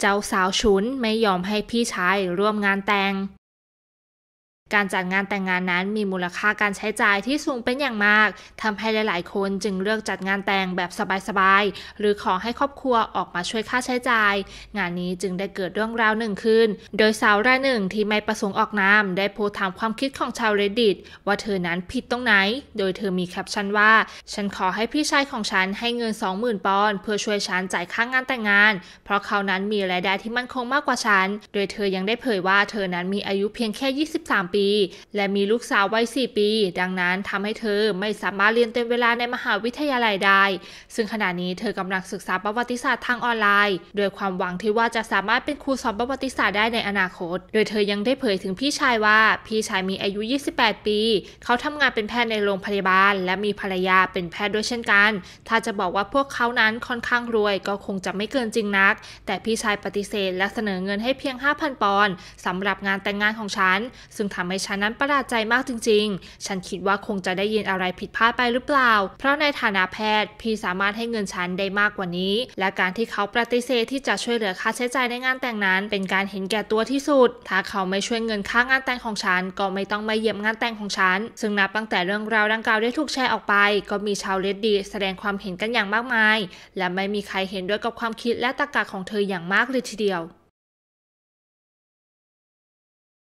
เจ้าสาวชุนไม่ยอมให้พี่ชายร่วมงานแต่งการจัดงานแต่งงานนั้นมีมูลค่าการใช้จ่ายที่สูงเป็นอย่างมาก ทำให้หลาย ๆ คนจึงเลือกจัดงานแต่งแบบสบายๆ หรือขอให้ครอบครัวออกมาช่วยค่าใช้จ่าย งานนี้จึงได้เกิดเรื่องราวหนึ่งขึ้น โดยสาวรายหนึ่งที่ไม่ประสงค์ออกนามได้โพสต์ถามความคิดของชาวเรดดิตว่าเธอนั้นผิดตรงไหน โดยเธอมีแคปชั่นว่า ฉันขอให้พี่ชายของฉันให้เงิน 20,000 ปอนด์เพื่อช่วยฉันจ่ายค่างงานแต่งงาน เพราะเขานั้นมีรายได้ที่มั่นคงมากกว่าฉัน โดยเธอยังได้เผยว่าเธอนั้นมีอายุเพียงแค่ 23ปีีและมีลูกสาววัย4ปี ดังนั้นทำให้เธอไม่สามารถเรียนเต็มเวลาในมหาวิทยาลัยได้ ซึ่งขณะนี้เธอกำลังศึกษาประวัติศาสตร์ทางออนไลน์ โดยความหวังที่ว่าจะสามารถเป็นครูสอนประวัติศาสตร์ได้ในอนาคต โดยเธอยังได้เผยถึงพี่ชายว่าพี่ชายมีอายุ 28 ปี เขาทำงานเป็นแพทย์ในโรงพยาบาล และมีภรรยาเป็นแพทย์ด้วยเช่นกัน ถ้าจะบอกว่าพวกเขานั้นค่อนข้างรวย ก็คงจะไม่เกินจริงนัก แต่พี่ชายปฏิเสธ และเสนอเงินให้เพียง 5,000 ปอนด์สำหรับงานแต่งงานของฉัน ซึ่งทำให้ฉันนั้นประหลาดใจมากจริงๆ ฉันคิดว่าคงจะได้ยินอะไรผิดพลาดไปหรือเปล่า เพราะในฐานะแพทย์ พี่สามารถให้เงินฉันได้มากกว่านี้ และการที่เขาปฏิเสธที่จะช่วยเหลือค่าใช้จ่ายในงานแต่งนั้น เป็นการเห็นแก่ตัวที่สุด ถ้าเขาไม่ช่วยเงินค่างานแต่งของฉันก็ไม่ต้องมาเยี่ยมงานแต่งของฉัน ซึ่งนับตั้งแต่เรื่องราวดังกล่าวได้ถูกแชร์ออกไป ก็มีชาวเลดดีแสดงความเห็นกันอย่างมากมาย และไม่มีใครเห็นด้วยกับความคิดและตรรกะของเธออย่างมากเลยทีเดียว